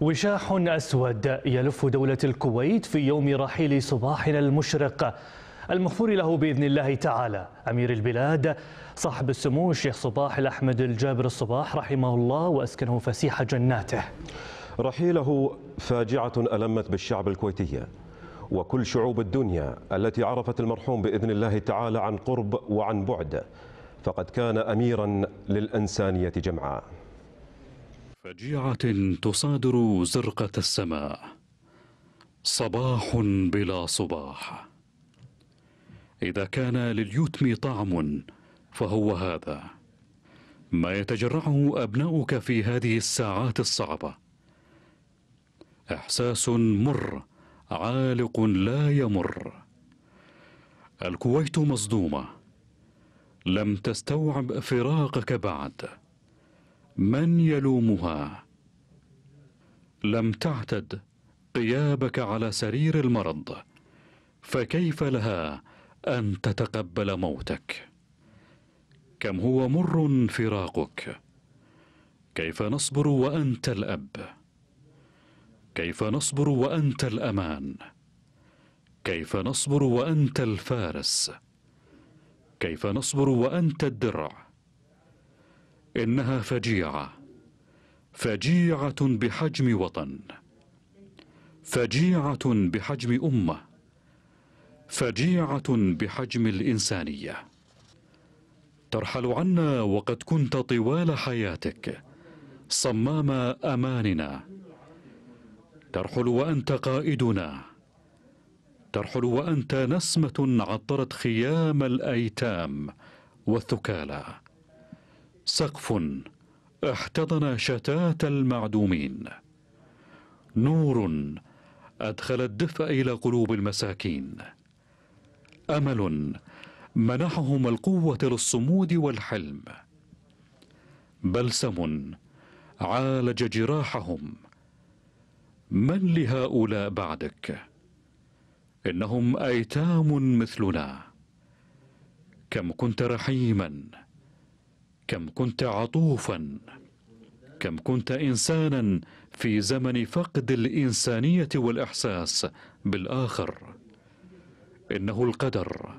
وشاح أسود يلف دولة الكويت في يوم رحيل صباحنا المشرق المغفور له بإذن الله تعالى أمير البلاد صاحب السمو الشيخ صباح الأحمد الجابر الصباح رحمه الله وأسكنه فسيح جناته رحيله فاجعة ألمت بالشعب الكويتي وكل شعوب الدنيا التي عرفت المرحوم بإذن الله تعالى عن قرب وعن بعد فقد كان أميرا للإنسانية جمعاء فجيعة تصادر زرقة السماء صباح بلا صباح إذا كان لليتم طعم فهو هذا ما يتجرعه أبناؤك في هذه الساعات الصعبة إحساس مر عالق لا يمر الكويت مصدومة لم تستوعب فراقك بعد من يلومها لم تعتد قيابك على سرير المرض فكيف لها ان تتقبل موتك كم هو مر فراقك كيف نصبر وانت الاب كيف نصبر وانت الامان كيف نصبر وانت الفارس كيف نصبر وانت الدرع إنها فجيعة فجيعة بحجم وطن فجيعة بحجم أمة فجيعة بحجم الإنسانية ترحل عنا وقد كنت طوال حياتك صمام أماننا ترحل وأنت قائدنا ترحل وأنت نسمة عطرت خيام الأيتام والثكالى سقف احتضن شتات المعدومين نور أدخل الدفء إلى قلوب المساكين أمل منحهم القوة للصمود والحلم بلسم عالج جراحهم من لهؤلاء بعدك إنهم أيتام مثلنا كم كنت رحيماً كم كنت عطوفا كم كنت إنسانا في زمن فقد الإنسانية والإحساس بالآخر إنه القدر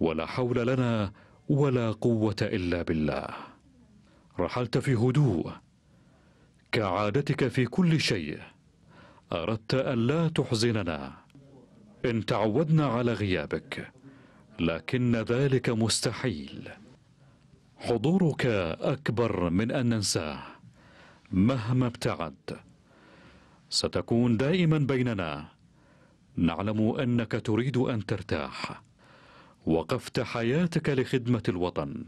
ولا حول لنا ولا قوة إلا بالله رحلت في هدوء كعادتك في كل شيء أردت أن لا تحزننا إن تعودنا على غيابك لكن ذلك مستحيل حضورك أكبر من أن ننساه مهما ابتعد ستكون دائما بيننا نعلم أنك تريد أن ترتاح وقفت حياتك لخدمة الوطن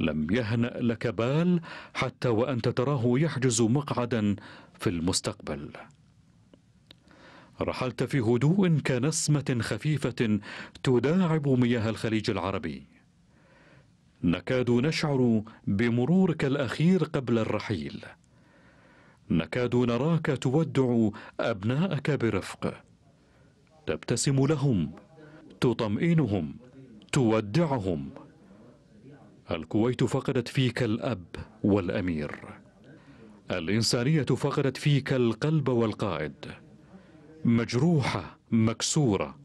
لم يهنأ لك بال حتى وأنت تراه يحجز مقعدا في المستقبل رحلت في هدوء كنسمة خفيفة تداعب مياه الخليج العربي نكاد نشعر بمرورك الأخير قبل الرحيل نكاد نراك تودع أبناءك برفق تبتسم لهم تطمئنهم تودعهم الكويت فقدت فيك الأب والأمير الإنسانية فقدت فيك القلب والقائد مجروحة مكسورة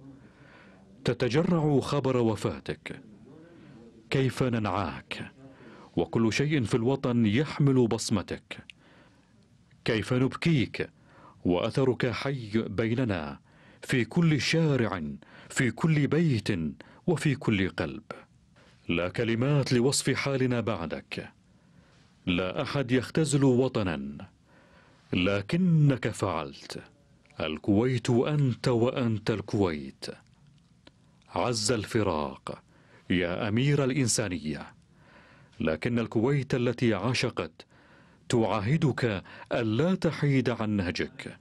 تتجرع خبر وفاتك كيف ننعاك وكل شيء في الوطن يحمل بصمتك كيف نبكيك وأثرك حي بيننا في كل شارع في كل بيت وفي كل قلب لا كلمات لوصف حالنا بعدك لا أحد يختزل وطنا لكنك فعلت الكويت أنت وأنت الكويت عز الفراق يا أمير الإنسانية لكن الكويت التي عشقت تعاهدك ألا تحيد عن نهجك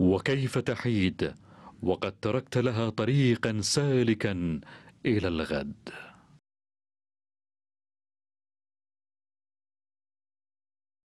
وكيف تحيد وقد تركت لها طريقا سالكا إلى الغد